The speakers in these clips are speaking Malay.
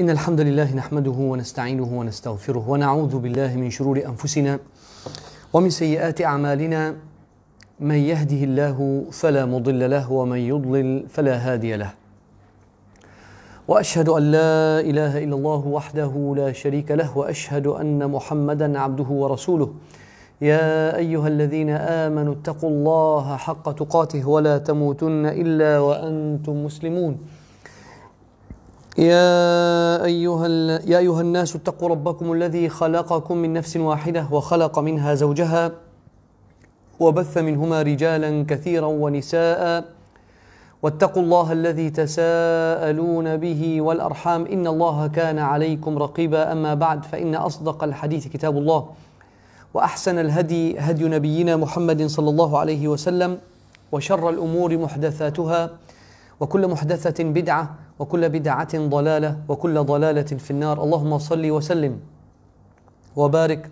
إن الحمد لله نحمده ونستعينه ونستغفره ونعوذ بالله من شرور أنفسنا ومن سيئات أعمالنا من يهده الله فلا مضل له ومن يضلل فلا هادي له واشهد ان لا اله الا الله وحده لا شريك له واشهد ان محمدا عبده ورسوله يا ايها الذين امنوا اتقوا الله حق تقاته ولا تموتن الا وانتم مسلمون يا أيها, يا أيها الناس اتقوا ربكم الذي خلقكم من نفس واحدة وخلق منها زوجها وبث منهما رجالا كثيرا ونساء واتقوا الله الذي تساءلون به والأرحام إن الله كان عليكم رقيبا أما بعد فإن أصدق الحديث كتاب الله وأحسن الهدي هدي نبينا محمد صلى الله عليه وسلم وشر الأمور محدثاتها وكل محدثة بدعة وكل بدعة ضلالة وكل ضلالة في النار اللهم صل وسلم وبارك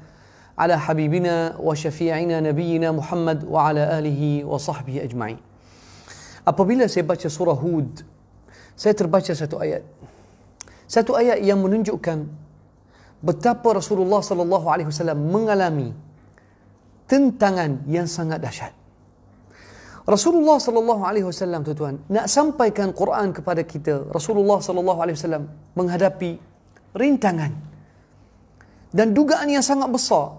على حبيبنا وشفيعنا نبينا محمد وعلى آله وصحبه أجمعين Apabila saya baca surah Hud, saya terbaca satu ayat. Satu ayat yang menunjukkan betapa Rasulullah sallallahu alaihi wasallam mengalami tentangan yang sangat dahsyat. Rasulullah sallallahu alaihi wasallam tuan-tuan nak sampaikan Quran kepada kita. Rasulullah sallallahu alaihi wasallam menghadapi rintangan dan dugaan yang sangat besar.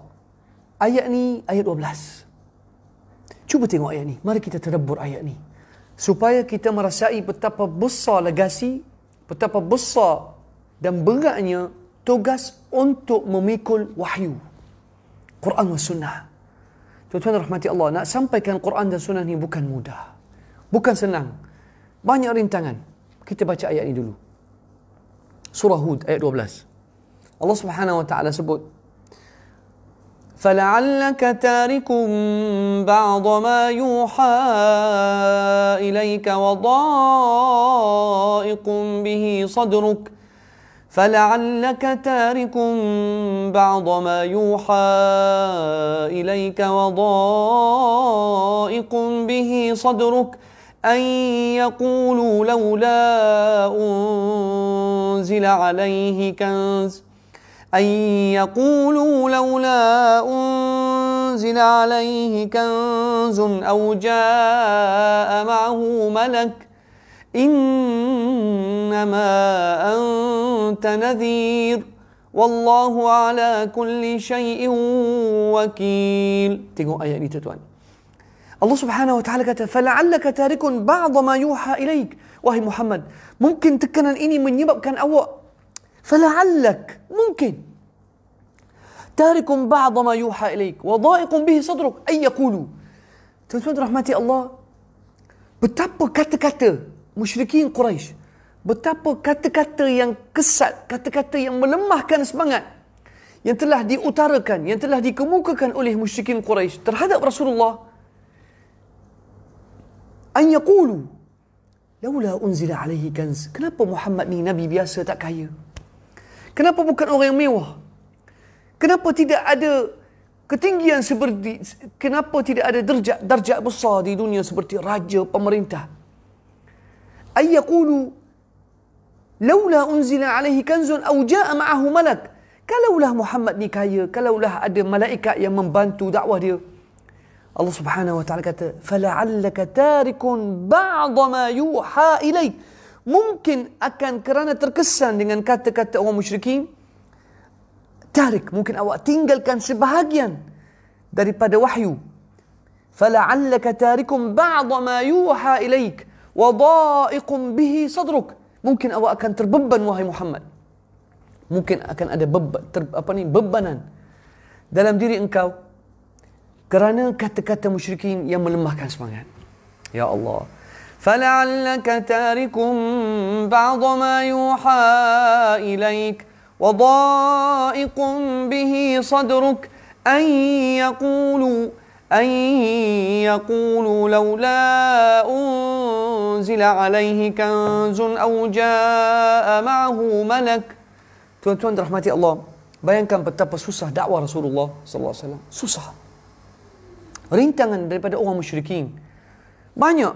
Ayat ni ayat 12. Cuba tengok ayat ni. Mari kita terdebur ayat ni. Supaya kita merasai betapa besar legasi, betapa besar dan beratnya tugas untuk memikul wahyu. Quran dan sunnah. Tuan-tuan rahmati Allah, nak sampaikan Quran dan Sunnah ini bukan mudah. Bukan senang. Banyak rintangan. Kita baca ayat ini dulu. Surah Hud ayat 12. Allah Subhanahu wa taala sebut فَلَعَلَّكَ تَارِكُمْ بَعْضَ مَا يُوحَى إِلَيْكَ وَضَائِقٌ بِهِ صَدْرُكَ فلعلك تارك بعض ما يوحى إليك وضائق به صدرك أن يقولوا لولا أنزل عليه كنز أن يقولوا لولا أنزل عليه كنز أو جاء معه ملك إنما أنت نذير والله على كل شيء وكيل تقول آية تتوان الله سبحانه وتعالى قال فلعلك تارك بعض ما يوحى إليك وهي محمد ممكن تكن إني من يبقى كان أول فلعلك ممكن تارك بعض ما يوحى إليك وضائق به صدرك أن يقولوا تنسون رحمتي الله كت kata musyrikin Quraisy. Betapa kata-kata yang kesat, kata-kata yang melemahkan semangat yang telah diutarakan, yang telah dikemukakan oleh musyrikin Quraisy terhadap Rasulullah. An yaqulu laula unzila alaihi kanz. Kenapa Muhammad ni nabi biasa tak kaya? Kenapa bukan orang yang mewah? Kenapa tidak ada ketinggian seperti kenapa tidak ada darjat darjat besar di dunia seperti raja pemerintah أن يقولوا لولا أنزل عليه كنز أو جاء معه ملك كلولا محمد نكاية كلولا أدى ملائكة يمن بانتو دعوة دي الله سبحانه وتعالى قال فلعلك تارك بعض ما يوحى إليك ممكن أكن كرانا تركسا dengan kata-kata orang musyrikin تارك ممكن أو تنجل كان سبهاجيا daripada وحيو فلعلك تارك بعض ما يوحى إليك وضائق به صدرك mungkin awak akan terbeban wahai Muhammad mungkin akan ada beban ter, apa ni bebanan dalam diri engkau kerana kata-kata musyrikin yang melemahkan semangat ya Allah فلعلك تارك بعض ما يوحى إليك وضائق به صدرك أن يقولوا أن يقولوا لولا أنزل عليه كنز أو جاء معه ملك تون تون رحمتي الله بيان كان بتبقى سوسة دعوة رسول الله صلى الله عليه وسلم سوسة rintangan daripada orang musyrikin. Banyak.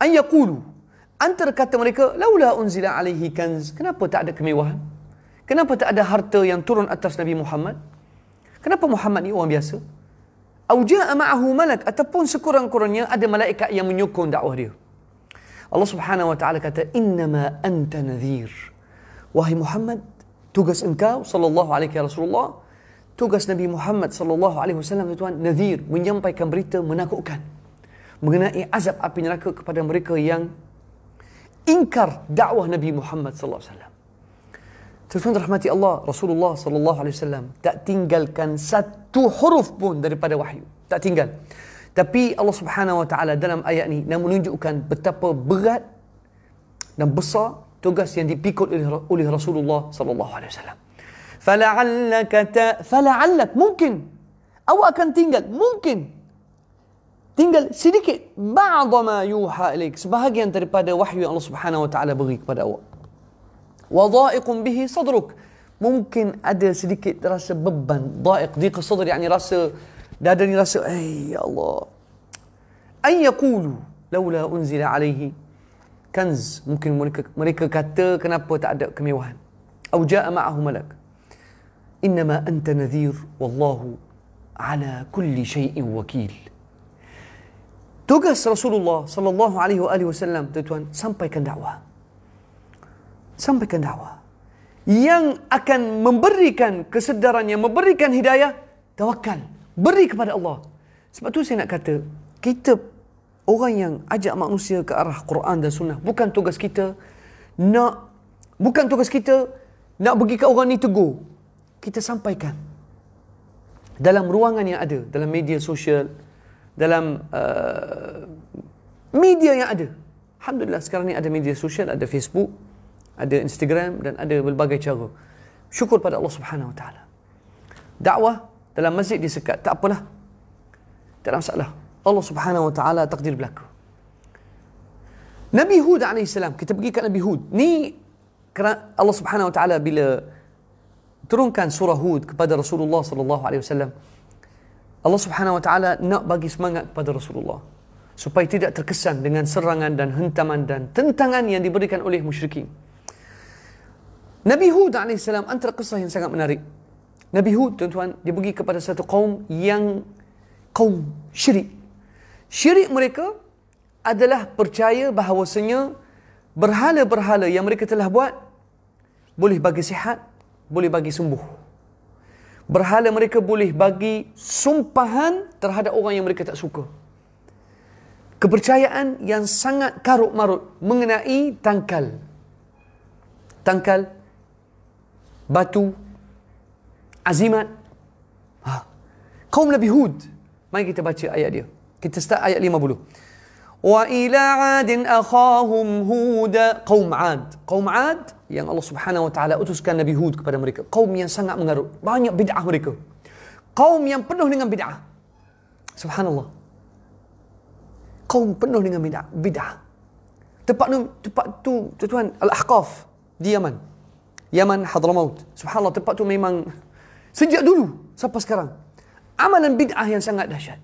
Ayakulu. Antara kata mereka, Laula unzila alaihi kanz. Kenapa tak ada kemewahan? Kenapa tak ada harta yang turun atas Nabi Muhammad? Kenapa Muhammad ni orang biasa? Au ja'a ma'ahu malak ataupun sekurang-kurangnya ada malaikat yang menyokong dakwah dia. Allah Subhanahu wa taala kata Inna ma anta nadhir. Wahai Muhammad, tugas engkau sallallahu alaihi wasallam, ya tugas Nabi Muhammad sallallahu alaihi wasallam tuan nadhir menyampaikan berita menakutkan mengenai azab api neraka kepada mereka yang ingkar dakwah Nabi Muhammad sallallahu alaihi wasallam. Tuan-tuan rahmati Allah, Rasulullah sallallahu alaihi wasallam tak tinggalkan satu huruf pun daripada wahyu. Tak tinggal. Tapi Allah Subhanahu wa taala dalam ayat ni nak menunjukkan betapa berat dan besar tugas yang dipikul oleh, oleh Rasulullah sallallahu alaihi wasallam. Fala'allaka ta fala'allak mungkin atau akan tinggal mungkin tinggal sedikit ba'dama yuha ilaik sebahagian daripada wahyu yang Allah Subhanahu wa taala beri kepada awak. وضائق به صدرك mungkin ada sedikit rasa beban daiq dhiq sadr yakni rasa dada ni rasa eh ya Allah ay yaqulu laula unzila alaihi kanz mungkin mereka mereka kata kenapa tak ada kemewahan au jaa ma'ahu malak innama anta nadhir wallahu ala kulli syai'in wakil tugas Rasulullah sallallahu alaihi wa alihi wasallam tuan sampaikan dakwah sampaikan dakwah. Yang akan memberikan kesedaran, yang memberikan hidayah, tawakal. Beri kepada Allah. Sebab tu saya nak kata, kita orang yang ajak manusia ke arah Quran dan Sunnah, bukan tugas kita nak, bukan tugas kita nak bagi ke orang ni tegur. Kita sampaikan dalam ruangan yang ada dalam media sosial dalam uh, media yang ada alhamdulillah sekarang ni ada media sosial ada Facebook ada Instagram dan ada berbagai cara. Syukur pada Allah Subhanahu Wa Taala. Dakwah dalam masjid disekat, tak apalah. Tak ada masalah. Allah Subhanahu Wa Taala takdir berlaku. Nabi Hud AS, kita pergi ke Nabi Hud. Ni Allah Subhanahu Wa Taala bila turunkan surah Hud kepada Rasulullah sallallahu alaihi wasallam. Allah Subhanahu Wa Taala nak bagi semangat kepada Rasulullah supaya tidak terkesan dengan serangan dan hentaman dan tentangan yang diberikan oleh musyrikin. Nabi Hud AS antara kisah yang sangat menarik. Nabi Hud tuan-tuan dia pergi kepada satu kaum yang kaum syirik. Syirik mereka adalah percaya bahawasanya berhala-berhala yang mereka telah buat boleh bagi sihat, boleh bagi sembuh. Berhala mereka boleh bagi sumpahan terhadap orang yang mereka tak suka. Kepercayaan yang sangat karut-marut mengenai tangkal. Tangkal batu, azimat. Ha. Kaum Nabi Hud. Mari kita baca ayat dia. Kita start ayat 50. Wa ila adin akhahum huda kaum ad. Kaum ad yang Allah Subhanahu wa taala utuskan Nabi Hud kepada mereka. Kaum yang sangat mengarut. Banyak bid'ah mereka. Kaum yang penuh dengan bid'ah. Subhanallah. Kaum penuh dengan bid'ah. Bid'ah. Tempat tu tempat tu tuan Al-Ahqaf di Yaman. Yaman Hadramaut. Subhanallah tempat tu memang sejak dulu sampai sekarang. Amalan bid'ah yang sangat dahsyat.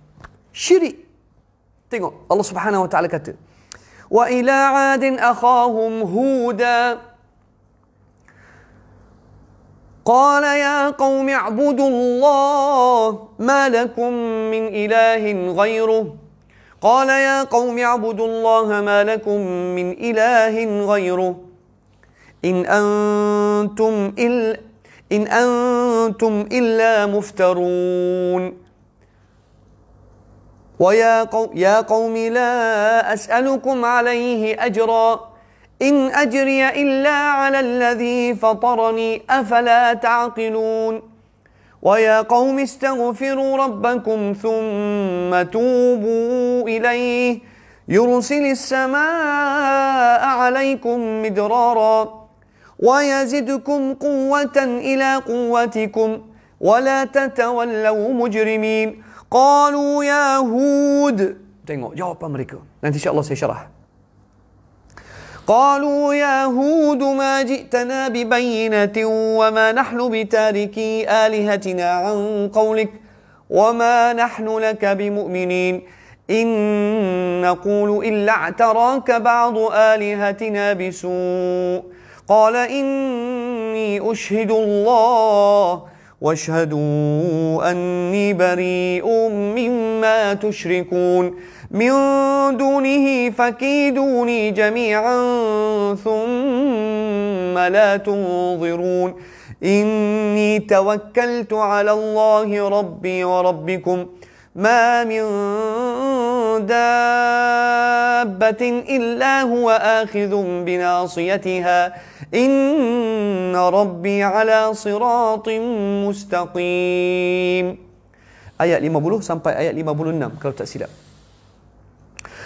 Syirik. Tengok Allah Subhanahu Wa Taala kata, "Wa ila 'adin akhahum Huda" قال يا قوم اعبدوا الله ما لكم من إله غيره قال يا قوم اعبدوا الله ما لكم من إله غيره إن أنتم إلا إن أنتم إلا مفترون ويا قو يا قوم لا أسألكم عليه أجرا إن أجري إلا على الذي فطرني أفلا تعقلون ويا قوم استغفروا ربكم ثم توبوا إليه يرسل السماء عليكم مدرارا ويزدكم قوة إلى قوتكم ولا تتولوا مجرمين قالوا يا هود tengok jawab mereka nanti insyaallah saya syarah قالوا يا هود ما جئتنا ببينة وما نحن بتاركي آلهتنا عن قولك وما نحن لك بمؤمنين إن نقول إلا اعتراك بعض آلهتنا بسوء قال إني أشهد الله واشهدوا أني بريء مما تشركون من دونه فكيدوني جميعا ثم لا تنظرون إني توكلت على الله ربي وربكم ۖ ما من دابة إلا هو آخذ بناصيتها إن ربي على صراط مستقيم آيات 50 sampai آيات 56 kalau tak silap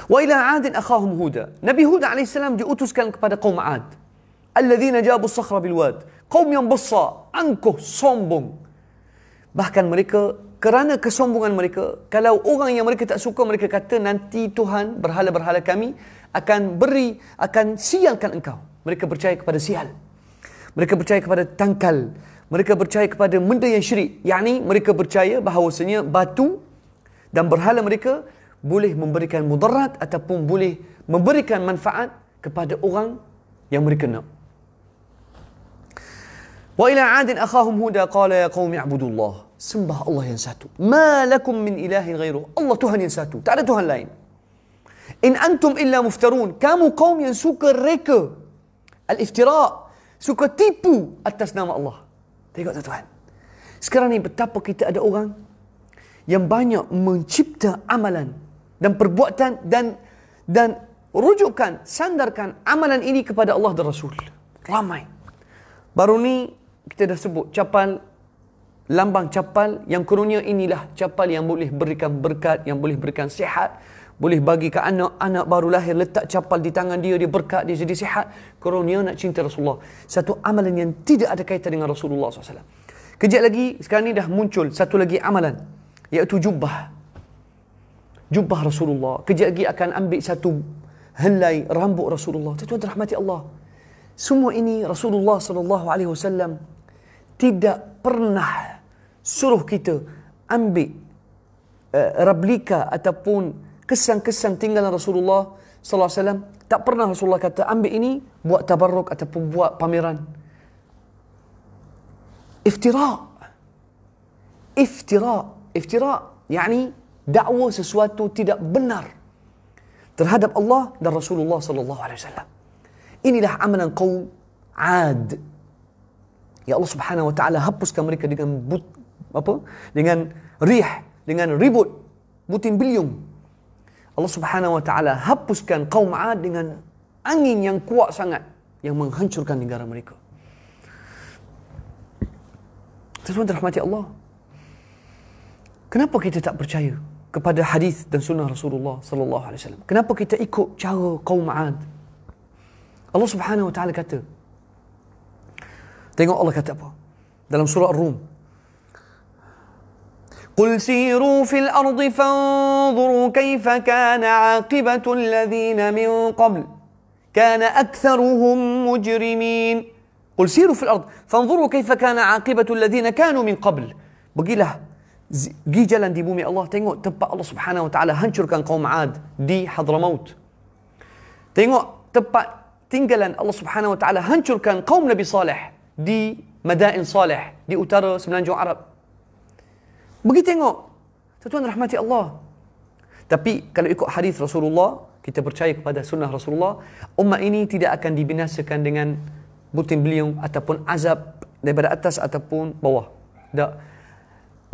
وإلى عاد أخاهم هودا نبي هودا عليه السلام جئتوس كان kepada قوم عاد الذين جابوا الصخرة بالواد قوم ينبصى أنكو صومبون bahkan mereka kerana kesombongan mereka, kalau orang yang mereka tak suka mereka kata nanti Tuhan berhala-berhala kami akan beri, akan sialkan engkau. Mereka percaya kepada sial. Mereka percaya kepada tangkal. Mereka percaya kepada benda yang syirik. Yang mereka percaya bahawasanya batu dan berhala mereka boleh memberikan mudarat ataupun boleh memberikan manfaat kepada orang yang mereka nak. Wa ila adin akhahum huda qala ya qawmi abudullah sembah Allah yang satu. Ma lakum min ilahin ghairu. Allah Tuhan yang satu. Tak ada Tuhan lain. In antum illa muftarun. Kamu kaum yang suka reka. Al-iftira. Suka tipu atas nama Allah. Tengok tu Tuhan. Sekarang ni betapa kita ada orang yang banyak mencipta amalan dan perbuatan dan dan rujukan, sandarkan amalan ini kepada Allah dan Rasul. Ramai. Baru ni kita dah sebut capal lambang capal yang kurunia inilah capal yang boleh berikan berkat yang boleh berikan sihat boleh bagi ke anak anak baru lahir letak capal di tangan dia dia berkat dia jadi sihat kurunia nak cinta Rasulullah satu amalan yang tidak ada kaitan dengan Rasulullah SAW kejap lagi sekarang ni dah muncul satu lagi amalan iaitu jubah jubah Rasulullah kejap lagi akan ambil satu helai rambut Rasulullah tuan-tuan rahmati Allah semua ini Rasulullah SAW tidak pernah suruh kita ambil eh, replika ataupun kesan-kesan tinggalan Rasulullah sallallahu alaihi wasallam tak pernah Rasulullah kata ambil ini buat tabarruk ataupun buat pameran iftira iftira iftira yakni dakwa sesuatu tidak benar terhadap Allah dan Rasulullah sallallahu alaihi wasallam inilah amalan kaum 'ad ya Allah subhanahu wa ta'ala hapuskan mereka dengan apa dengan rih dengan ribut butin biliung Allah Subhanahu wa taala hapuskan kaum 'ad dengan angin yang kuat sangat yang menghancurkan negara mereka Tuan-tuan rahmati Allah Kenapa kita tak percaya kepada hadis dan sunnah Rasulullah sallallahu alaihi wasallam? Kenapa kita ikut cara kaum 'ad? Allah Subhanahu wa taala kata Tengok Allah kata apa? Dalam surah Ar-Rum قل سيروا في الأرض فانظروا كيف كان عاقبة الذين من قبل كان أكثرهم مجرمين قل سيروا في الأرض فانظروا كيف كان عاقبة الذين كانوا من قبل بقي له قي جلن دي بومي الله تنقو تبا الله سبحانه وتعالى هنشر كان قوم عاد دي حضر موت تنقو تبا تنقلن الله سبحانه وتعالى هنشر كان قوم نبي صالح دي مدائن صالح دي أتار سمنان جو عرب Pergi tengok. Tuan-tuan rahmati Allah. Tapi kalau ikut hadis Rasulullah, kita percaya kepada sunnah Rasulullah, umat ini tidak akan dibinasakan dengan butin beliung ataupun azab daripada atas ataupun bawah. Tak.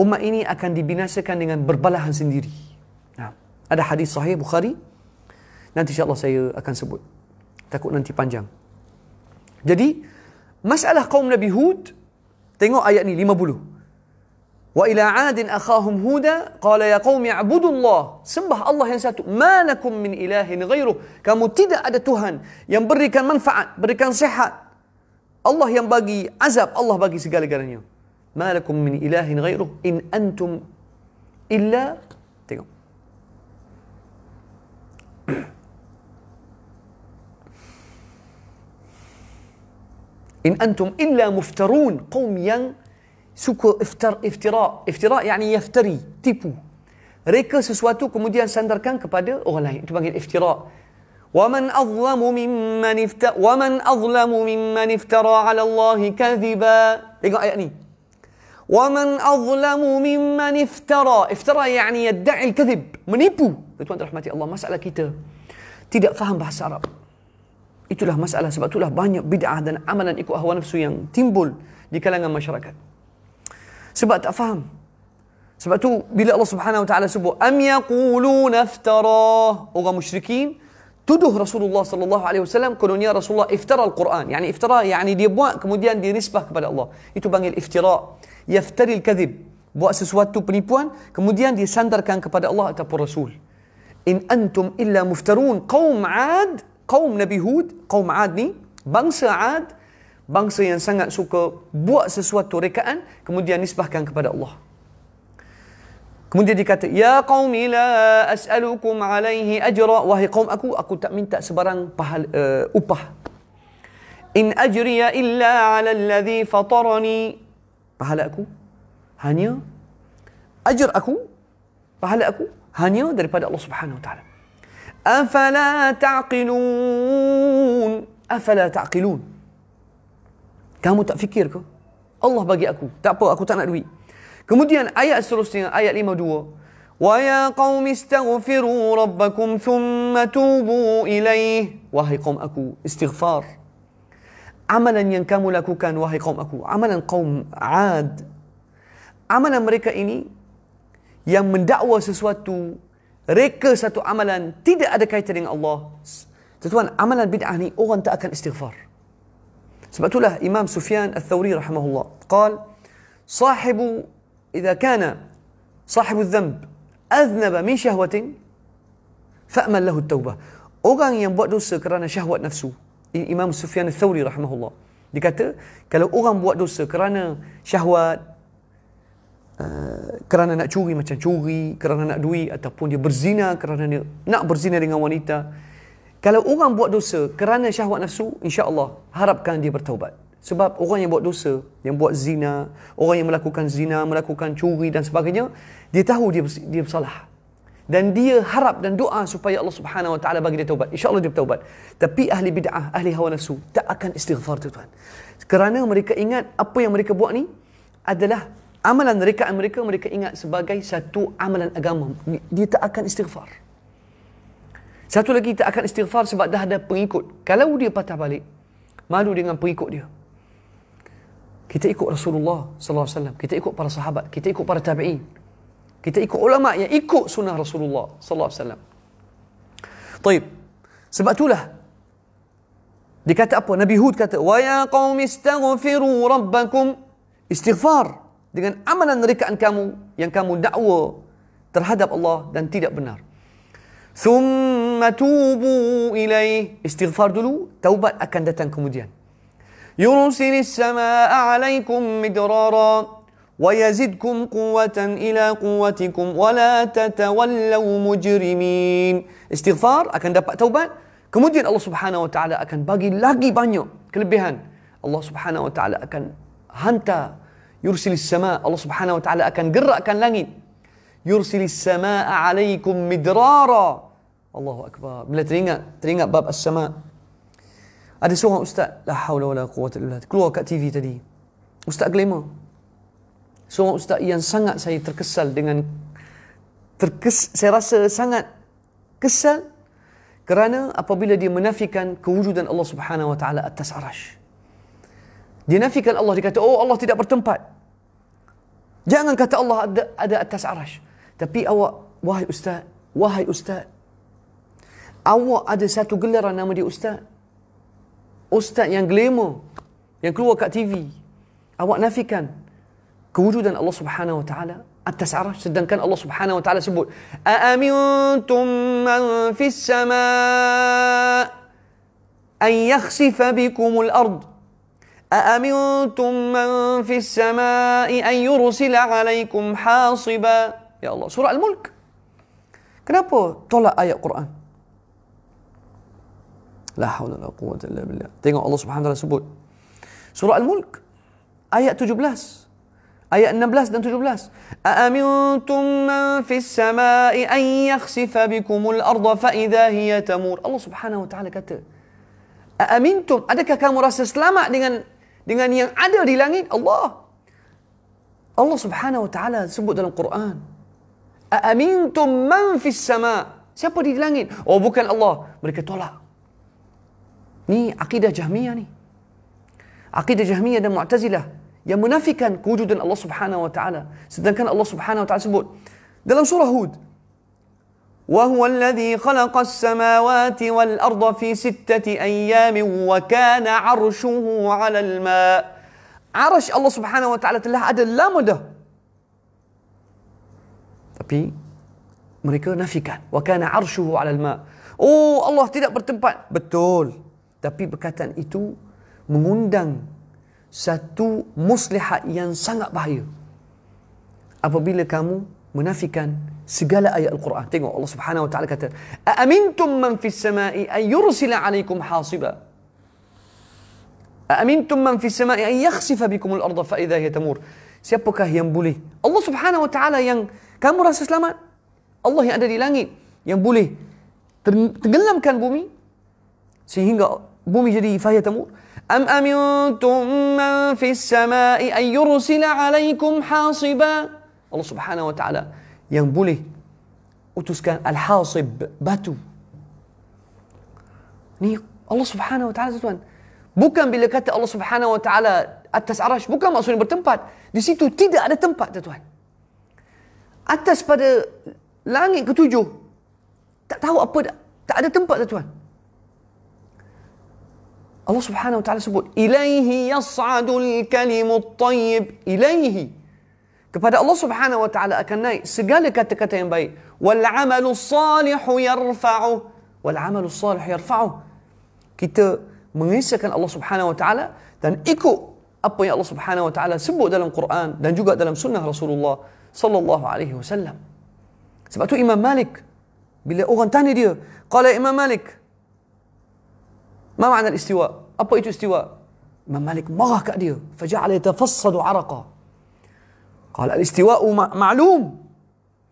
Umat ini akan dibinasakan dengan berbalahan sendiri. Nah, ha. ada hadis sahih Bukhari. Nanti insya-Allah saya akan sebut. Takut nanti panjang. Jadi, masalah kaum Nabi Hud, tengok ayat ni 50. وإلى عاد أخاهم هودا قال يا قوم اعبدوا الله sembah Allah yang satu ما لكم من إله غيره kamu tidak ada Tuhan yang berikan manfaat berikan sehat Allah yang bagi azab Allah bagi segala-galanya ما لكم من إله غيره إن أنتم إلا tengok إن أنتم إلا مفترون قوم yang suka iftar, iftira. Iftira yakni yaftari, tipu. Reka sesuatu kemudian sandarkan kepada orang lain. Itu panggil iftira. وَمَنْ أَظْلَمُ مِمَّنْ افْتَرَى وَمَنْ أَظْلَمُ مِمَّنْ افْتَرَى عَلَى اللَّهِ كَذِبًا Tengok ayat ni. وَمَنْ أَظْلَمُ مِمَّنْ افْتَرَى افْتَرَى يعني يدعي الكذب menipu. Tuan-tuan rahmati Allah, masalah kita tidak faham bahasa Arab. Itulah masalah sebab itulah banyak bid'ah dan amalan ikut hawa nafsu yang timbul sebab tak faham sebab tu bila Allah Subhanahu Wa Taala sebut am yaquluna iftara orang musyrikin tuduh Rasulullah sallallahu alaihi wasallam kononnya Rasulullah iftara al-Quran yani iftara yani dia buat kemudian dia nisbah kepada Allah itu panggil iftira yaftari al-kadhib buat sesuatu penipuan kemudian disandarkan kepada Allah ataupun Rasul in antum illa muftarun qaum ad qaum nabi hud qaum ad ni bangsa ad bangsa yang sangat suka buat sesuatu rekaan kemudian nisbahkan kepada Allah. Kemudian dikata, "Ya qaumi la as'alukum 'alaihi ajra wahai qaum aku aku tak minta sebarang pahal, uh, eh, upah. In ajriya illa 'ala alladhi fatarani." Pahala aku hanya Ajar aku pahala aku hanya daripada Allah Subhanahu wa taala. Afala ta'qilun? Afala ta'qilun? Kamu tak fikir ke? Allah bagi aku. Tak apa, aku tak nak duit. Kemudian ayat seterusnya, ayat 52. وَيَا قَوْمِ اسْتَغْفِرُوا رَبَّكُمْ ثُمَّ تُوبُوا إِلَيْهِ Wahai kaum aku, istighfar. Amalan yang kamu lakukan, wahai kaum aku. Amalan kaum Ad. Amalan mereka ini yang mendakwa sesuatu, reka satu amalan, tidak ada kaitan dengan Allah. Tuan-tuan, amalan bid'ah ni orang tak akan istighfar. سمعت له إمام سفيان الثوري رحمه الله قال صاحب إذا كان صاحب الذنب أذنب من شهوة فأمل له التوبة أغان ينبوأ دوسة كرانا شهوة نفسه إمام سفيان الثوري رحمه الله dikata kalau orang buat dosa kerana كرانا شهوة كرانا nak curi macam curi kerana nak duit ataupun dia berzina kerana dia Kalau orang buat dosa kerana syahwat nafsu, insya-Allah harapkan dia bertaubat. Sebab orang yang buat dosa, yang buat zina, orang yang melakukan zina, melakukan curi dan sebagainya, dia tahu dia dia bersalah. Dan dia harap dan doa supaya Allah Subhanahu Wa Taala bagi dia taubat. Insya-Allah dia bertaubat. Tapi ahli bid'ah, ahli hawa nafsu tak akan istighfar tu tuan. Kerana mereka ingat apa yang mereka buat ni adalah amalan mereka, mereka, mereka ingat sebagai satu amalan agama. Dia tak akan istighfar. Satu lagi tak akan istighfar sebab dah ada pengikut. Kalau dia patah balik, malu dengan pengikut dia. Kita ikut Rasulullah sallallahu alaihi wasallam, kita ikut para sahabat, kita ikut para tabi'in. Kita ikut ulama yang ikut sunnah Rasulullah sallallahu alaihi wasallam. Baik. Sebab itulah dia kata apa? Nabi Hud kata, "Wa ya qaumi istaghfiru rabbakum." Istighfar dengan amalan rekaan kamu yang kamu dakwa terhadap Allah dan tidak benar. ثم توبوا إليه استغفار دلو توبة أكندة كوميديان يرسل السماء عليكم مدرارا ويزدكم قوة إلى قوتكم ولا تتولوا مجرمين استغفار أكن دبأ توبة كمدين الله سبحانه وتعالى أكن باقي لاقي بانيو كلبهن الله سبحانه وتعالى أكن هنتا يرسل السماء الله سبحانه وتعالى أكن قرأ أكن لاقي yursil as-samaa'a 'alaykum midrara. Allahu akbar. Bila teringat, teringat bab as-samaa'. Ada seorang ustaz, la haula wala quwwata illa Keluar kat TV tadi. Ustaz Glema. Seorang ustaz yang sangat saya terkesal dengan terkes saya rasa sangat kesal kerana apabila dia menafikan kewujudan Allah Subhanahu wa taala atas arash. Dia nafikan Allah dia kata oh Allah tidak bertempat. Jangan kata Allah ada, ada atas arash. Tapi awak, wahai ustaz, wahai ustaz. Awak ada satu gelaran nama dia ustaz. Ustaz yang glamour. Yang keluar kat TV. Awak nafikan kewujudan Allah Subhanahu Wa Taala atas arah sedangkan Allah Subhanahu Wa Taala sebut aamintum man fis samaa an yakhsifa bikumul ard أأمنتم من في السماء أن يرسل عليكم حاصبا Ya Allah, surah Al-Mulk. Kenapa tolak ayat Quran? La haula la quwwata illa billah. Tengok Allah Subhanahu taala sebut. Surah Al-Mulk ayat 17. Ayat 16 dan 17. Aamintum man fis samaa'i an yakhsifa bikum al-ardha fa idza hiya tamur. Allah Subhanahu wa taala kata. Aamintum adakah kamu rasa selamat dengan dengan yang ada di langit? Allah. Allah Subhanahu wa taala sebut dalam Quran. Amintum man fis sama. Siapa di langit? Oh bukan Allah. Mereka tolak. Ni akidah Jahmiyah ni. Akidah Jahmiyah dan Mu'tazilah yang menafikan kewujudan Allah Subhanahu wa taala. Sedangkan Allah Subhanahu wa taala sebut dalam surah Hud وهو الذي خلق السماوات والأرض في ستة أيام وكان عرشه على الماء عرش الله سبحانه وتعالى telah ada lama dah Tapi mereka nafikan. Wa kana arshuhu 'ala al ma. Oh, Allah tidak bertempat. Betul. Tapi perkataan itu mengundang satu muslihat yang sangat bahaya. Apabila kamu menafikan segala ayat Al-Quran. Tengok Allah Subhanahu Wa Taala kata, "Aamintum man fis samai an yursila 'alaykum hasiba." أأمنتم من في السماء أن يخسف بكم الأرض فإذا هي تمور siapakah yang boleh? Allah Subhanahu Wa Taala yang kamu rasa selamat? Allah yang ada di langit yang boleh tenggelamkan bumi sehingga bumi jadi fahya tamur? Am amintum man fis samai an yursila alaikum hasiba? Allah Subhanahu Wa Taala yang boleh utuskan al-hasib batu. Ni Allah Subhanahu Wa Taala tuan. Bukan bila kata Allah Subhanahu Wa Taala atas arash bukan maksudnya bertempat. Di situ tidak ada tempat, tuan-tuan. Atas pada langit ketujuh, tak tahu apa, tak ada tempat, tuan-tuan. Allah Subhanahu wa taala sebut ilaihi yas'adul kalimut tayyib ilaihi kepada Allah Subhanahu wa taala akan naik segala kata-kata yang baik wal amalus salih yarfa'u wal amalus salih yarfa'u kita mengisahkan Allah Subhanahu wa taala dan ikut apa yang Allah Subhanahu wa taala sebut dalam Quran dan juga dalam sunnah Rasulullah sallallahu alaihi wasallam. Sebab tu Imam Malik bila orang tanya dia, qala Imam Malik, "Ma makna al-istiwa?" Apa itu istiwa? Imam Malik marah kat dia, faja'ala yatafassadu 'araqa. Qala al-istiwa ma'lum.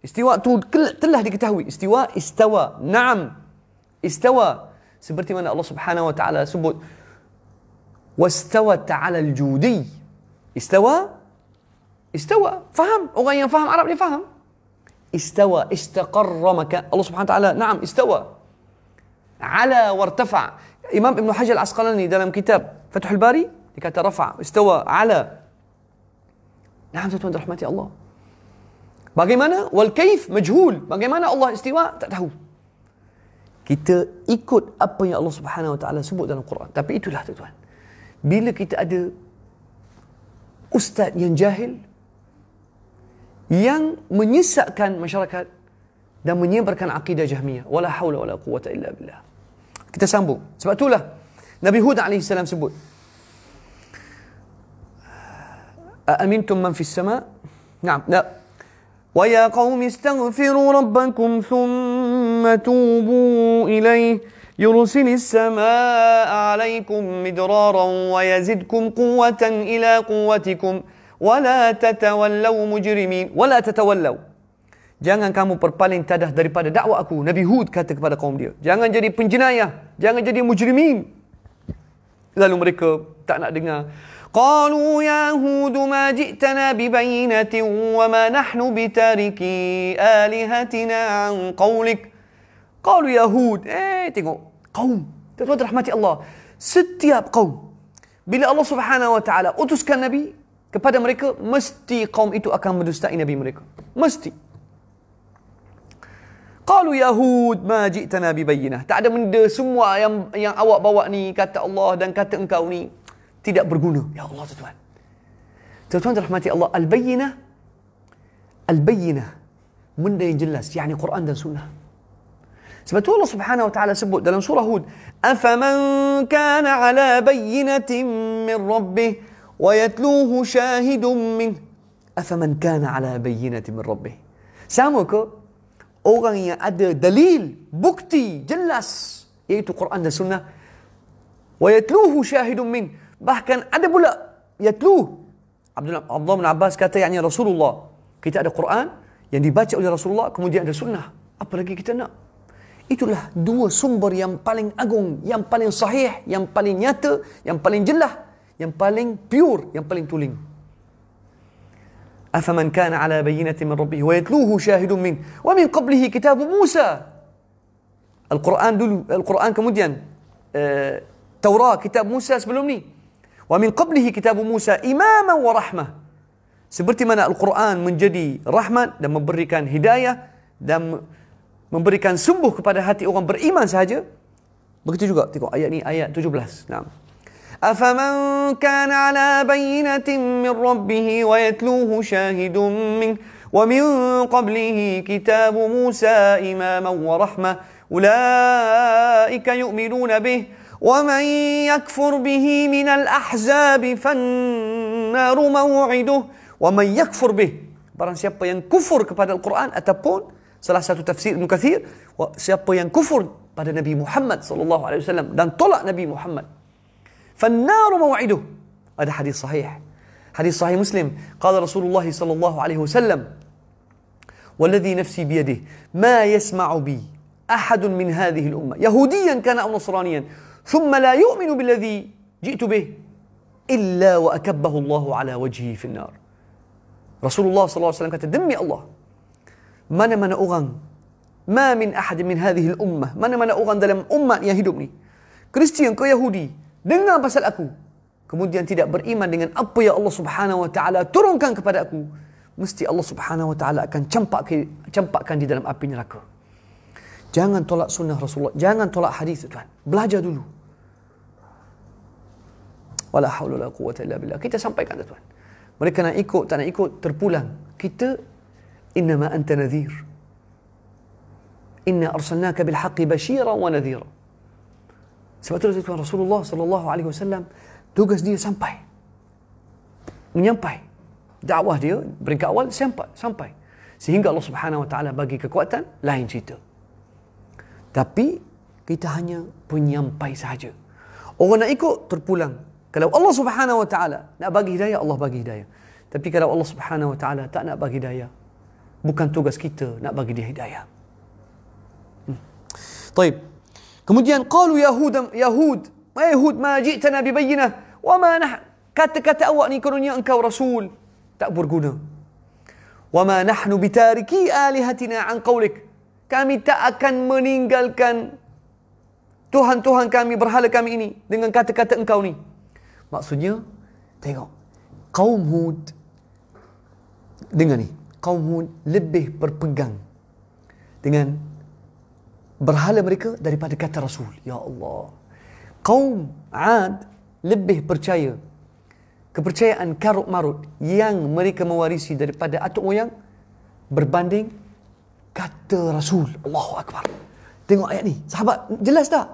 Istiwa tu telah diketahui. Istiwa istawa. Naam. Istawa. Seperti mana Allah Subhanahu wa taala sebut واستوت على الجودي استوى استوى فهم أغين فهم عربي فهم استوى استقر مكان الله سبحانه وتعالى نعم استوى على وارتفع إمام ابن حجر العسقلاني دلم كتاب فتح الباري لكاته رفع استوى على نعم تتوند رحمة الله Bagaimana? مانا والكيف مجهول Allah مانا الله tahu. Kita ikut apa yang Allah subhanahu wa ta'ala sebut dalam Quran. Tapi itulah tuan Bila kita ada ustaz yang jahil yang menyesatkan masyarakat dan menyebarkan akidah Jahmiyah. Wala haula wala quwata illa billah. Kita sambung. Sebab itulah Nabi Hud alaihi salam sebut. أأمنتم من في السماء؟ نعم لا ويا قوم استغفروا ربكم ثم توبوا إليه يرسل السماء عليكم مدرارا ويزدكم قوة إلى قوتكم ولا تتولوا مجرمين ولا تتولوا Jangan kamu perpaling tadah daripada dakwah aku. Nabi Hud kata kepada kaum dia. Jangan jadi penjenayah. Jangan jadi mujrimin. Lalu mereka tak nak dengar. Qalu ya Hud ma ji'tana bi bayyinatin wa ma nahnu bi tariki alihatina an qawlik. Qalu ya Hud. Eh tengok kaum. Tuan-tuan rahmati Allah. Setiap kaum. Bila Allah subhanahu wa ta'ala utuskan Nabi kepada mereka, mesti kaum itu akan mendustai Nabi mereka. Mesti. Qalu Yahud ma ji'tana bi bayyinah. Tak ada benda semua yang yang awak bawa ni kata Allah dan kata engkau ni tidak berguna. Ya Allah tuan. Tuan-tuan rahmati Allah al-bayyinah al-bayyinah benda yang jelas yakni Quran dan sunnah. سبت الله سبحانه وتعالى سبوت دلن سورة هود أفمن كان على بينة من ربه ويتلوه شاهد منه أفمن كان على بينة من ربه ساموكو orang yang ada دليل بكتي جلس يأتي القرآن السنة ويتلوه شاهد منه bahkan ada pula yatluh Abdullah Abdullah bin Abbas kata yakni Rasulullah kita ada Quran yang dibaca oleh Rasulullah kemudian ada sunnah apa lagi kita nak Itulah dua sumber yang paling agung, yang paling sahih, yang paling nyata, yang paling jelas, yang paling pure, yang paling tuling. أفمن كان على بينة من ربه ويتلوه شاهد من ومن قبله كتاب موسى القرآن دل القرآن كمديان توراة كتاب موسى سبلومني ومن قبله كتاب موسى إماما ورحمة سبرتي من القرآن من جدي رحمة دم بري كان هداية دم memberikan sembuh kepada hati orang beriman sahaja. Begitu juga tengok ayat ni ayat 17. Naam. Afaman kana ala bayyinatin min rabbih wa yatluhu shahidun min wa min qablihi kitab Musa imaman wa rahma ulaika yu'minuna bih wa man yakfur bihi min al-ahzab fan naru maw'iduhu wa man yakfur bih barang siapa yang kufur kepada al-Quran ataupun Salah satu tafsir Ibn Kathir, siapa yang kufur pada Nabi Muhammad sallallahu alaihi wasallam dan tolak Nabi Muhammad. Fannaru maw'iduh. Ada hadis sahih. Hadis sahih Muslim. Qala Rasulullah sallallahu alaihi wasallam, "Walladhi nafsi biyadihi, ma yasma'u bi أحد من هذه الأمة يهوديا كان أو نصرانيا ثم لا يؤمن بالذي جئت به إلا وأكبه الله على وجهه في النار رسول الله صلى الله عليه وسلم kata demi Allah mana-mana orang. Ma ahad min hadhihi al-ummah. Mana-mana orang dalam umat yang hidup ni. Kristian ke Yahudi, dengar pasal aku. Kemudian tidak beriman dengan apa yang Allah Subhanahu wa taala turunkan kepada aku, mesti Allah Subhanahu wa taala akan campak campakkan di dalam api neraka. Jangan tolak sunnah Rasulullah, jangan tolak hadis tuan. Belajar dulu. Walau haula wala quwwata illa billah. Kita sampaikan tuan. Mereka nak ikut, tak nak ikut, terpulang. Kita إنما أنت نذير إنا أرسلناك بالحق بشيرا ونذيرا Sebab itu Tuan Rasulullah sallallahu alaihi wasallam tugas dia sampai. Menyampai dakwah dia peringkat awal sampai sampai. Sehingga Allah Subhanahu wa taala bagi kekuatan lain cerita. Tapi kita hanya penyampai sahaja. Orang nak ikut terpulang. Kalau Allah Subhanahu wa taala nak bagi hidayah Allah bagi hidayah. Tapi kalau Allah Subhanahu wa taala tak nak bagi hidayah, bukan tugas kita nak bagi dia hidayah. Hmm. Kemudian qalu yahud yahud, ma yahud ma ji'tana bi bayyinah wa ma nah kata-kata awak ni kononnya engkau rasul tak berguna. Wa ma nahnu bi tariki alihatina an qawlik. Kami tak akan meninggalkan Tuhan-Tuhan kami, berhala kami ini dengan kata-kata engkau ni. Maksudnya, tengok. Kaum Hud dengar ni kamu lebih berpegang dengan berhala mereka daripada kata Rasul. Ya Allah. Kaum Ad lebih percaya kepercayaan karuk marut yang mereka mewarisi daripada atuk moyang berbanding kata Rasul. Allahu Akbar. Tengok ayat ni. Sahabat, jelas tak?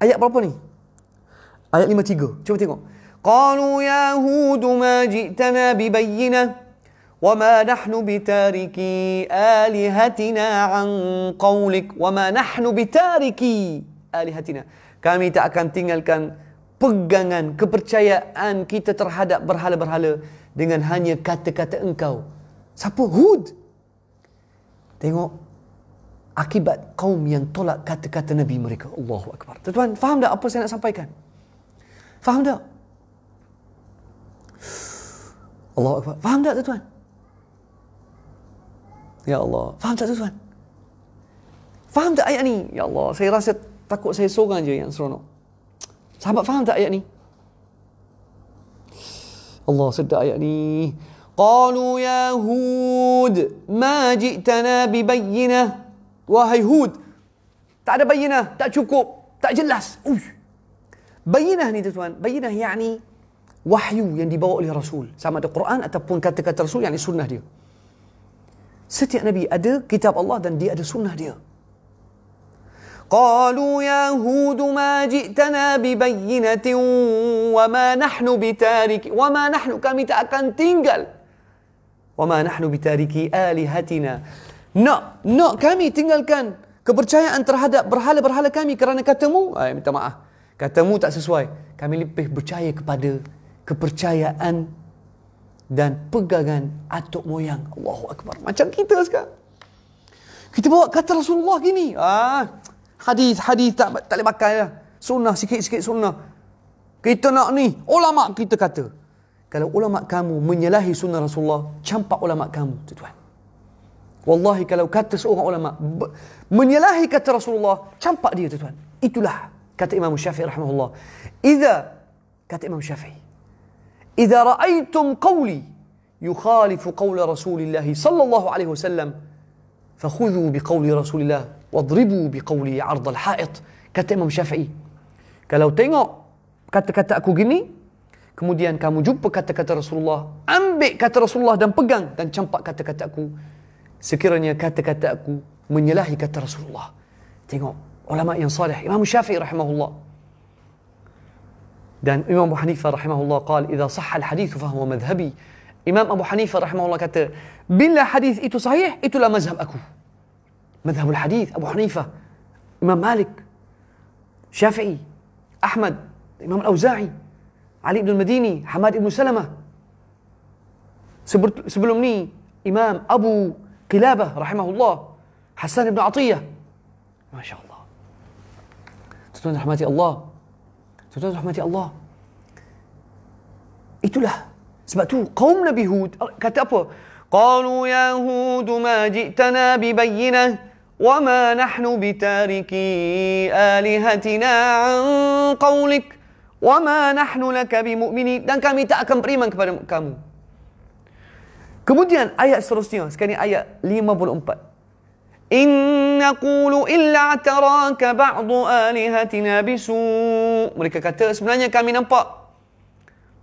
Ayat berapa ni? Ayat 53. Cuba tengok. Qalu ya Hud ma ji'tana bi وما نحن بتاركي آلهتنا عن قولك وما نحن بتاركي آلهتنا kami tak akan tinggalkan pegangan kepercayaan kita terhadap berhala-berhala dengan hanya kata-kata engkau siapa hud tengok akibat kaum yang tolak kata-kata nabi mereka Allahu akbar tuan faham tak apa saya nak sampaikan faham tak Allahu akbar faham tak tuan Ya Allah. Faham tak tuan? Faham tak ayat ni? Ya Allah, saya rasa takut saya seorang je yang seronok. Sahabat faham tak ayat ni? Allah sedar ayat ni. Qalu ya Hud, ma ji'tana bi bayyinah. Wahai Hud, tak ada bayyinah, tak cukup, tak jelas. Uy. Bayyinah ni tuan, bayyinah yakni wahyu yang dibawa oleh Rasul. Sama ada Quran ataupun kata-kata Rasul yang ni sunnah dia. Setiap Nabi ada kitab Allah dan dia ada sunnah dia. قالوا يا هود ما جئتنا ببينة وما نحن بتارك وما نحن tinggal, تأكن تنقل وما نحن بتارك آلهتنا no, no, kami tinggalkan kepercayaan terhadap berhala-berhala kami kerana katamu, ay, minta maaf, katamu tak sesuai. Kami lebih percaya kepada kepercayaan dan pegangan atuk moyang. Allahu Akbar. Macam kita sekarang. Kita bawa kata Rasulullah gini. Ah, hadis, hadis tak, tak boleh pakai lah. Sunnah, sikit-sikit sunnah. Kita nak ni. Ulama kita kata. Kalau ulama kamu menyalahi sunnah Rasulullah, campak ulama kamu. Tuan. Wallahi kalau kata seorang ulama menyalahi kata Rasulullah, campak dia tuan. Itulah kata Imam Syafi'i rahmahullah. Iza kata Imam Syafi'i. إذا رأيتم قولي يخالف قول رسول الله صلى الله عليه وسلم فخذوا بقول رسول Allah واضربوا بقوله عرض الhaid kata Imam Syafi'i kalau tengok kata-kata aku gini kemudian kamu jumpa kata-kata Rasulullah ambil kata Rasulullah dan pegang dan campak kata-kata aku sekiranya kata-kata aku menyalahi kata Rasulullah tengok ulama yang salih Imam Syafi'i rahimahullah Dan Imam Abu Hanifa rahimahullah قال إذا صح الحديث فهو مذهبي Imam Abu Hanifa rahimahullah kata bila hadis itu sahih itulah mazhab aku. Mazhabul hadis Abu Hanifa, Imam Malik, Syafi'i, Ahmad, Imam Al-Auza'i, Ali bin Madini, Hamad bin Salamah. Sebelum ni Imam Abu Qilabah rahimahullah, Hasan bin Atiyah. Masya-Allah. Tuan rahmati Allah. Tuan-tuan rahmati Allah. Itulah. Sebab tu kaum Nabi Hud kata apa? Qalu ya Hud ma ji'tana bi bayyinah wa ma nahnu bi tariki alihatina an qawlik wa ma nahnu laka bi mu'mini dan kami tak akan beriman kepada kamu. Kemudian ayat seterusnya, sekarang ayat 54. إن نقول إلا تراك بعض آلهتنا بسوء mereka kata sebenarnya kami nampak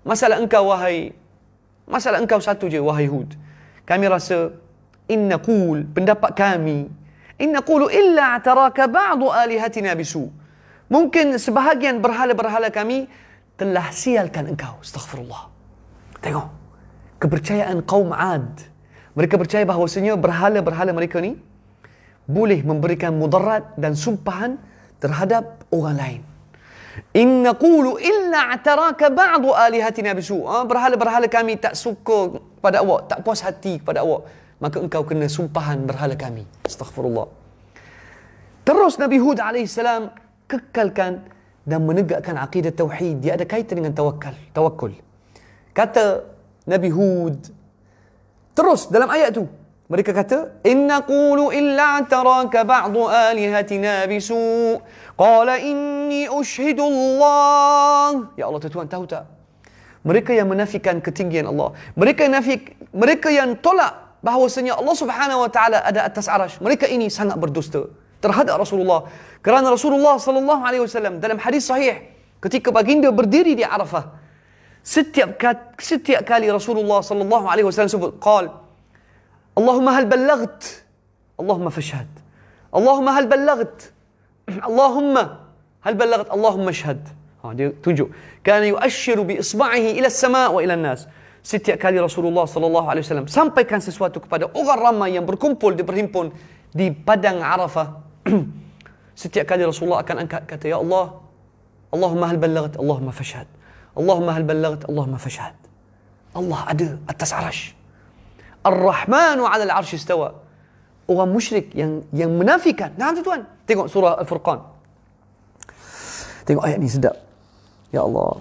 masalah engkau wahai masalah engkau satu je wahai Hud kami rasa إن نقول pendapat kami إن نقول إلا تراك بعض آلهتنا بسوء mungkin sebahagian berhala-berhala kami telah sialkan engkau astaghfirullah tengok kepercayaan kaum Ad mereka percaya bahawasanya berhala-berhala mereka ni boleh memberikan mudarat dan sumpahan terhadap orang lain. In naqulu illa ataraka ba'd alihatina bisu. Ah, berhala-berhala kami tak suka pada awak, tak puas hati kepada awak, maka engkau kena sumpahan berhala kami. Astaghfirullah. Terus Nabi Hud alaihi salam kekalkan dan menegakkan akidah tauhid dia ada kaitan dengan tawakal, tawakul. Kata Nabi Hud terus dalam ayat tu, mereka kata, "Inna qulu illa taraka ba'd alihatina bisu." Qala inni ushhidu Allah. Ya Allah, tuan tahu tak? Mereka yang menafikan ketinggian Allah. Mereka nafik, mereka yang tolak bahawasanya Allah Subhanahu wa taala ada atas arasy. Mereka ini sangat berdusta terhadap Rasulullah. Kerana Rasulullah sallallahu alaihi wasallam dalam hadis sahih ketika baginda berdiri di Arafah setiap setiap kali Rasulullah sallallahu alaihi wasallam sebut qala اللهم هل بلغت اللهم فاشهد اللهم هل بلغت اللهم هل بلغت اللهم اشهد تنجو كان يؤشر بإصبعه إلى السماء وإلى الناس setiap kali Rasulullah sallallahu alaihi wasallam sampaikan sesuatu kepada orang ramai yang berkumpul di berhimpun di padang Arafah setiap kali Rasulullah akan angkat kata ya Allah Allahumma hal ballaghat Allahumma fashhad Allahumma hal ballaghat Allahumma fashhad Allah ada atas arasy الرحمن على العرش استوى هو مشرك yang منافقا نعم تتوان tengok سورة الفرقان furqan آية ayat ni يا الله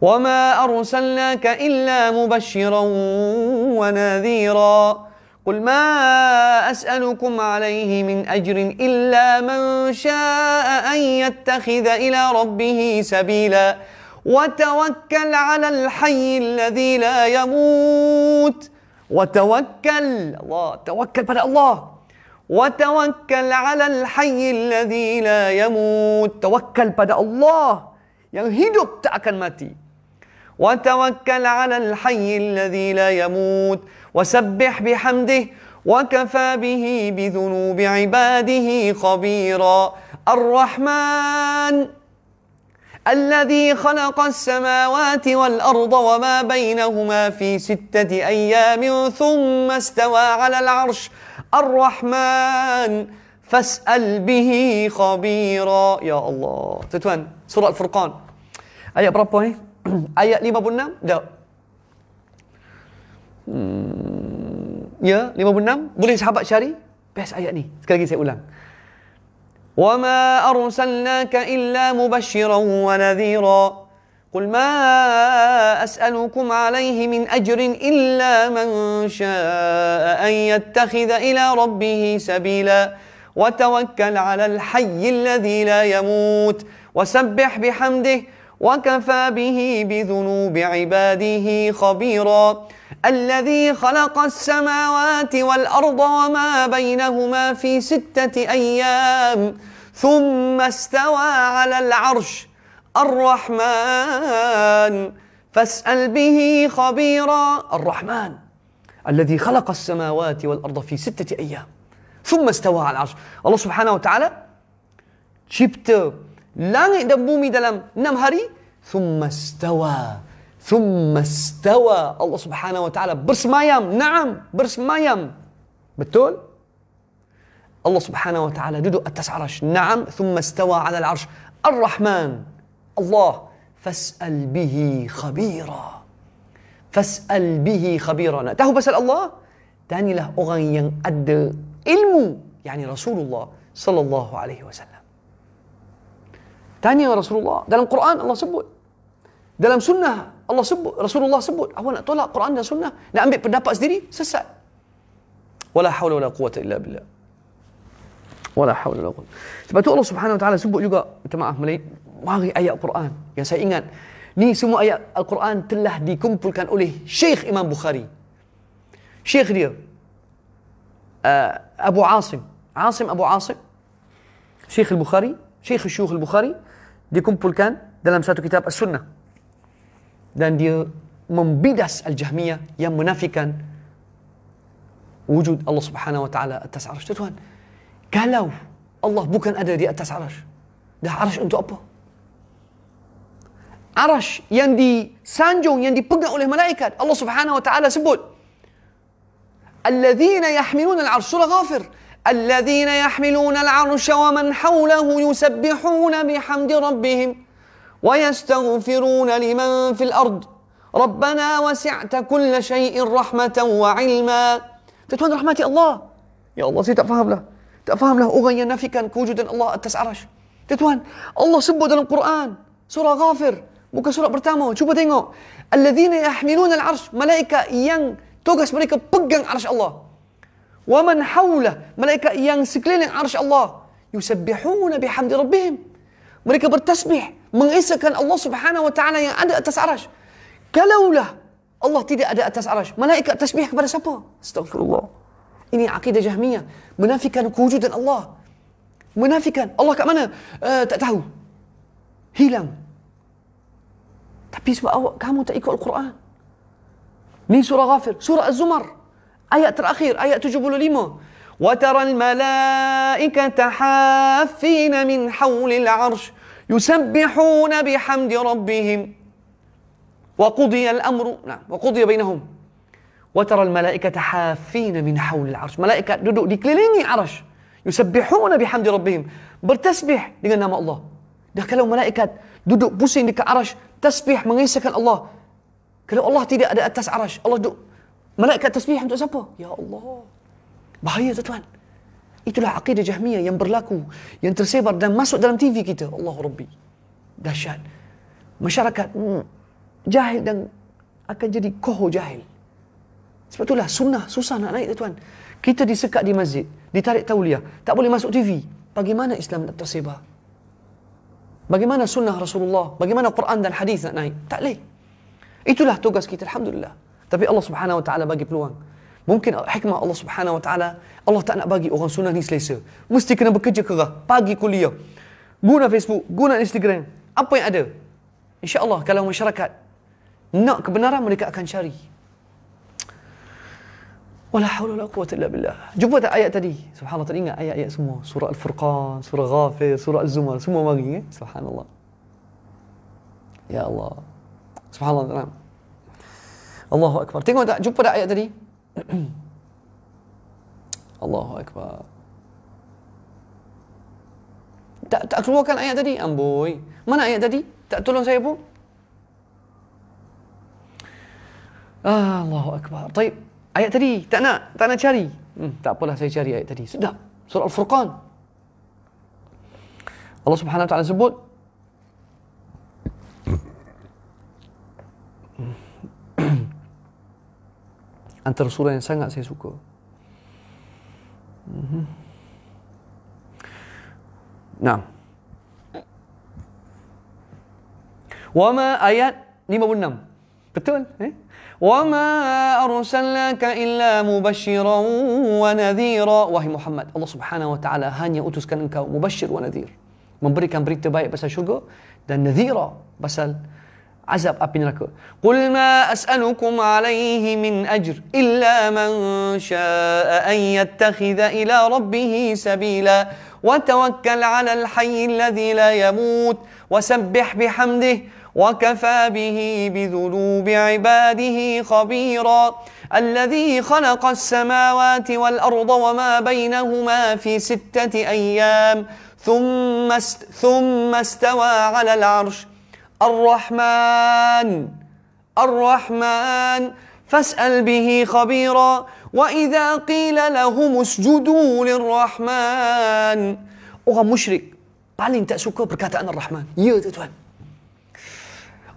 وما أرسلناك إلا مبشرا ونذيرا قل ما أسألكم عليه من أجر إلا من شاء أن يتخذ إلى ربه سبيلا وتوكل على الحي الذي لا يموت وتوكل الله توكل على الله وتوكل على الحي الذي لا يموت توكل على الله yang hidup tak akan mati وتوكل على الحي الذي لا يموت وسبح بحمده وكفى به بذنوب عباده خبيرا الرحمن الذي خلق السماوات والأرض وما بينهما في ستة أيام ثم استوى على العرش الرحمن فاسأل به خبيرا يا الله تتوان سورة الفرقان آية برابو هي آية لما بنا لا يا لما بنا بولي شاري بس آية ني سكالي سيقولان وما أرسلناك إلا مبشرا ونذيرا قل ما أسألكم عليه من أجر إلا من شاء أن يتخذ إلى ربه سبيلا وتوكل على الحي الذي لا يموت وسبح بحمده وكفى به بذنوب عباده خبيرا الذي خلق السماوات والأرض وما بينهما في ستة أيام ثم استوى على العرش الرحمن فاسأل به خبيرا الرحمن الذي خلق السماوات والأرض في ستة أيام ثم استوى على العرش الله سبحانه وتعالى شبت cipta langit دلم نمهري ثم استوى ثم استوى الله سبحانه وتعالى برسمايم نعم برسمايم بتول الله سبحانه وتعالى جدو التسع عرش نعم ثم استوى على العرش الرحمن الله فاسأل به خبيرا فاسأل به خبيرا تاهو بسأل الله تاني له أغنيا أد علم يعني رسول الله صلى الله عليه وسلم تاني يا رسول الله ده القرآن الله سبحانه Dalam sunnah Allah sebut, Rasulullah sebut, awak nak tolak Quran dan sunnah, nak ambil pendapat sendiri, sesat. Wala haula wala quwata illa billah. Wala haula wala quwata. Sebab tu Allah Subhanahu Wa Taala sebut juga, minta maaf Melayu, mari ayat Quran yang saya ingat. Ni semua ayat Al-Quran telah dikumpulkan oleh Syekh Imam Bukhari. Syekh dia Abu Asim, Asim Abu Asim, Syekh Al-Bukhari, Syekh Syuhul bukhari dikumpulkan dalam satu kitab As-Sunnah. dan dia membidas al-Jahmiyah yang menafikan wujud Allah Subhanahu wa taala atas arasy. Tuan, kalau Allah bukan ada di atas arasy, dah arasy untuk apa? Arasy yang disanjung, yang dipegang oleh malaikat. Allah Subhanahu wa taala sebut, الذين يحملون العرش arsy الذين يحملون العرش ومن حوله يسبحون بحمد ربهم ويستغفرون لمن في الارض ربنا وسعت كل شيء رحمة وعلما تتوان رحمتي الله يا الله سي تفهم له تفهم له أغني نفيكا كوجود الله التسع عرش تتوان الله سبه دل القرآن سورة غافر بك سورة برتامو شو بتنغو الذين يحملون العرش ملائكة ين توجس ملائكة بقن عرش الله ومن حوله ملائكة ين سكلين عرش الله يسبحون بحمد ربهم ملائكة برتسبح mengesahkan Allah Subhanahu wa taala yang ada atas arasy. Kalaulah Allah tidak ada atas arasy, malaikat tasbih kepada siapa? Astagfirullah. Ini akidah Jahmiyah, menafikan kewujudan Allah. Menafikan Allah kat mana? Uh, tak tahu. Hilang. Tapi sebab awak kamu tak ikut Al-Quran. Ni surah Ghafir, surah Az-Zumar. Ayat terakhir, ayat 75. وترى الملائكة حافين من حول العرش يسبحون بحمد ربهم وقضي الأمر نعم وقضي بينهم وترى الملائكة حافين من حول العرش Malaikat duduk di kelilingi arsh Yusabbihuna bihamdi rabbihim Bertasbih dengan nama Allah Dah kalau malaikat duduk pusing dekat arsh Tasbih mengisahkan Allah Kalau Allah tidak ada atas arsh Allah duduk Malaikat tasbih untuk siapa? Ya Allah Bahaya tuan-tuan Itulah akidah jahmiah yang berlaku, yang tersebar dan masuk dalam TV kita. Allah Rabbi. Dahsyat. Masyarakat hmm, jahil dan akan jadi koho jahil. Sebab itulah sunnah susah nak naik tuan. Kita disekat di masjid, ditarik tauliah, tak boleh masuk TV. Bagaimana Islam nak tersebar? Bagaimana sunnah Rasulullah? Bagaimana Quran dan hadis nak naik? Tak boleh. Itulah tugas kita, Alhamdulillah. Tapi Allah Subhanahu Wa Taala bagi peluang. Mungkin hikmah Allah Subhanahu Wa Taala Allah tak nak bagi orang sunnah ni selesa. Mesti kena bekerja keras. Pagi kuliah. Guna Facebook. Guna Instagram. Apa yang ada. Insya Allah kalau masyarakat nak kebenaran mereka akan cari. Wala hawla la quwata illa billah. Jumpa tak ayat tadi? Subhanallah teringat ayat-ayat semua. Surah Al-Furqan, Surah Ghafir, Surah Az-Zumar. Semua mari. Eh? Subhanallah. Ya Allah. Subhanallah. Allahu Akbar. Tengok tak? Jumpa tak ayat tadi? Allahu Akbar. Tak, tak keluarkan ayat tadi? Amboi. Mana ayat tadi? Tak tolong saya pun? Ah, Allahu Akbar. Taib. Ayat tadi tak nak, tak nak cari. Hmm, tak apalah saya cari ayat tadi. Sudah. Surah Al-Furqan. Allah Subhanahu Wa Ta'ala sebut antara surah yang sangat saya suka. Mhm. Nah. Wama ayat 56. Betul? Eh? وَمَا أَرْسَلْنَاكَ إِلَّا wa وَنَذِيرًا Wahai Muhammad, Allah subhanahu wa ta'ala hanya utuskan engkau mubashir wa nadhir. Memberikan berita baik pasal syurga dan nadhira pasal عذاب أبينك قل ما أسألكم عليه من أجر إلا من شاء أن يتخذ إلى ربه سبيلا وتوكل على الحي الذي لا يموت وسبح بحمده وكفى به بذنوب عباده خبيرا الذي خلق السماوات والأرض وما بينهما في ستة أيام ثم ثم استوى على العرش الرحمن الرحمن فاسأل به خبيرا وإذا قيل لهم اسجدوا للرحمن Orang musyrik paling tak suka perkataan Ar-Rahman. Ya tuan-tuan.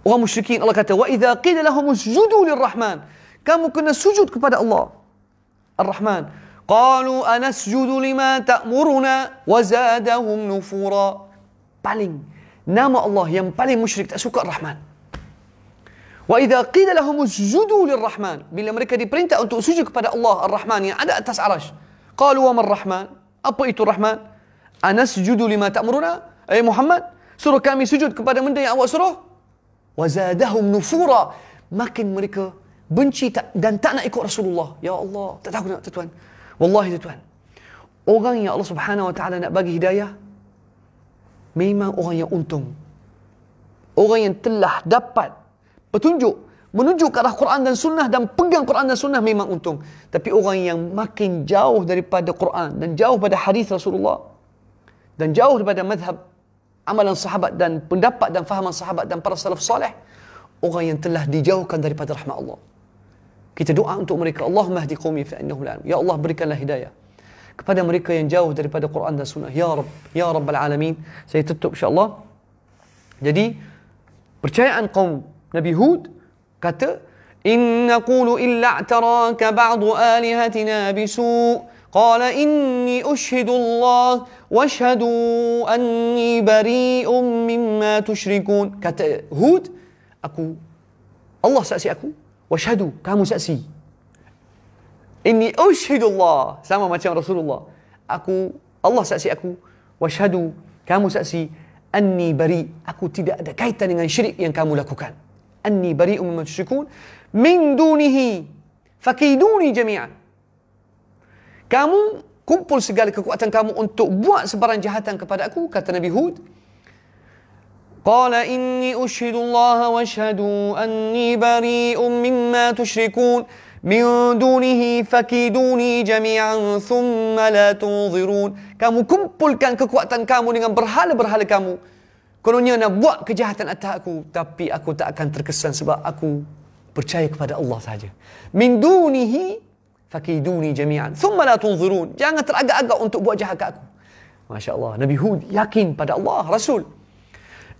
Orang musyrikin Allah kata, "Wa idza qila lahum usjudu lir-Rahman." Kamu kena sujud kepada Allah. Ar-Rahman. Qalu anasjudu lima ta'muruna wa zadahum nufura. Paling nama Allah yang paling musyrik tak suka Rahman. Wa idza qila lahum usjudu lirrahman bila mereka diperintah untuk sujud kepada Allah Ar-Rahman yang ada atas arasy. Qalu wa man Rahman? Apa itu Rahman? Ana sujudu lima ta'muruna? Ai Muhammad, suruh kami sujud kepada benda yang awak suruh? Wa zadahum nufura. Makin mereka benci tak, dan tak nak ikut Rasulullah. Ya Allah, tak tahu nak tuan. Wallahi tuan. Orang yang Allah Subhanahu wa taala nak bagi hidayah, memang orang yang untung. Orang yang telah dapat petunjuk menuju ke arah Quran dan sunnah dan pegang Quran dan sunnah memang untung. Tapi orang yang makin jauh daripada Quran dan jauh pada hadis Rasulullah dan jauh daripada mazhab amalan sahabat dan pendapat dan fahaman sahabat dan para salaf Salih, orang yang telah dijauhkan daripada rahmat Allah. Kita doa untuk mereka Allahumma hdi qaumi fa ya Allah berikanlah hidayah. kepada mereka yang jauh daripada Quran dan Sunnah. Ya Rabb, Ya Rabbal Alamin. Saya tutup insyaAllah. Jadi percayaan kaum Nabi Hud kata إن نقول إلا اعتراك بعض آلهتنا بسوء قال إني أشهد الله واشهدوا أني بريء مما تشركون كتهود أكو الله سأسي أكو aku كامو سأسي Inni ushidullah Sama macam Rasulullah Aku Allah saksi aku Washadu Kamu saksi Anni bari Aku tidak ada kaitan dengan syirik yang kamu lakukan Anni bari umum syukun Min dunihi Fakiduni jami'an Kamu kumpul segala kekuatan kamu Untuk buat sebarang jahatan kepada aku Kata Nabi Hud قال إني أشهد الله وأشهد أني بريء مما تشركون min dunihi fakiduni jami'an thumma la tunzirun kamu kumpulkan kekuatan kamu dengan berhala-berhala kamu kononnya nak buat kejahatan atas aku tapi aku tak akan terkesan sebab aku percaya kepada Allah saja min dunihi fakiduni jami'an thumma la tunzirun jangan teragak-agak untuk buat jahat kat aku Masya Allah Nabi Hud yakin pada Allah Rasul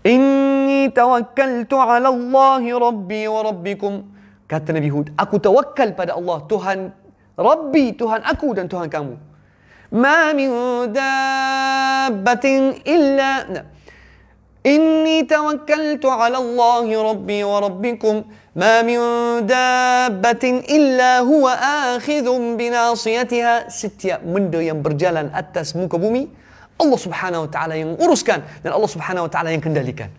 Inni tawakkaltu ala Allahi rabbi wa rabbikum Kata Nabi Hud, aku tawakal pada Allah Tuhan Rabbi, Tuhan aku dan Tuhan kamu. Ma min dabbatin illa nah. إني توكلت على الله ربي وربكم ما من دابة إلا هو آخذ بناصيتها setiap benda yang berjalan atas muka bumi Allah subhanahu wa ta'ala yang uruskan dan Allah subhanahu wa ta'ala yang kendalikan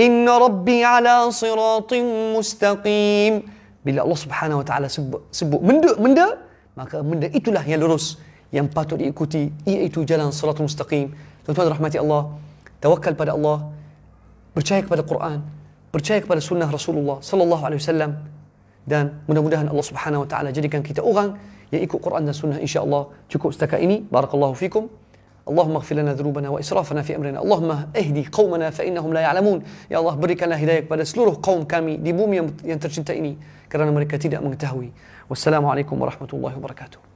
إن ربي على صراط مستقيم Bila Allah subhanahu wa ta'ala sebut, sebut benda, benda, maka benda itulah yang lurus, yang patut diikuti, iaitu jalan salat mustaqim. Tuan-tuan rahmati Allah, tawakal pada Allah, percaya kepada Quran, percaya kepada sunnah Rasulullah sallallahu alaihi wasallam dan mudah-mudahan Allah subhanahu wa ta'ala jadikan kita orang yang ikut Quran dan sunnah insyaAllah. Cukup setakat ini. Barakallahu fikum. اللهم اغفر لنا ذنوبنا واسرافنا في امرنا اللهم اهدي قومنا فانهم لا يعلمون يا الله برك لنا هدايه pada seluruh kaum kami di bumi yang tercinta ini kerana mereka tidak mengetahui wassalamu alaikum warahmatullahi wabarakatuh